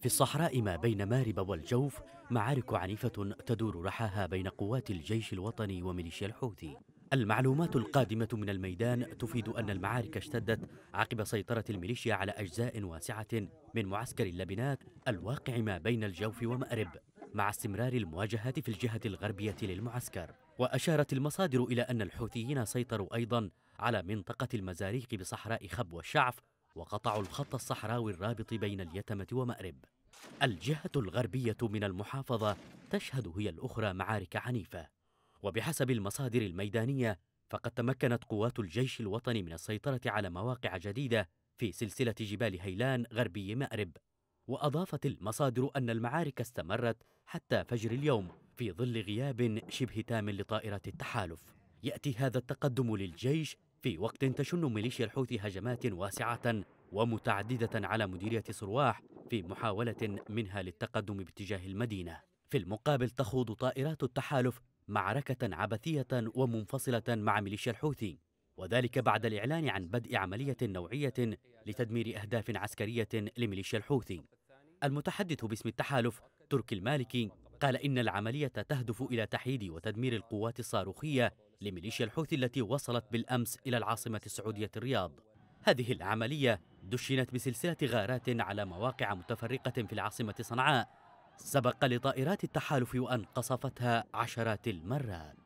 في الصحراء ما بين مارب والجوف معارك عنيفة تدور رحاها بين قوات الجيش الوطني وميليشيا الحوثي المعلومات القادمة من الميدان تفيد أن المعارك اشتدت عقب سيطرة الميليشيا على أجزاء واسعة من معسكر اللبنات الواقع ما بين الجوف ومأرب مع استمرار المواجهات في الجهة الغربية للمعسكر وأشارت المصادر إلى أن الحوثيين سيطروا أيضا على منطقة المزاريق بصحراء خب والشعف وقطعوا الخط الصحراوي الرابط بين اليتمة ومأرب الجهة الغربية من المحافظة تشهد هي الأخرى معارك عنيفة وبحسب المصادر الميدانية فقد تمكنت قوات الجيش الوطني من السيطرة على مواقع جديدة في سلسلة جبال هيلان غربي مأرب وأضافت المصادر أن المعارك استمرت حتى فجر اليوم في ظل غياب شبه تام لطائرة التحالف يأتي هذا التقدم للجيش في وقت تشن ميليشيا الحوثي هجمات واسعة ومتعددة على مديرية صرواح في محاولة منها للتقدم باتجاه المدينة في المقابل تخوض طائرات التحالف معركة عبثية ومنفصلة مع ميليشيا الحوثي وذلك بعد الإعلان عن بدء عملية نوعية لتدمير أهداف عسكرية لميليشيا الحوثي المتحدث باسم التحالف تركي المالكي قال إن العملية تهدف إلى تحييد وتدمير القوات الصاروخية لميليشيا الحوثي التي وصلت بالأمس إلى العاصمة السعودية الرياض هذه العملية دشنت بسلسلة غارات على مواقع متفرقة في العاصمة صنعاء سبق لطائرات التحالف وأن قصفتها عشرات المرات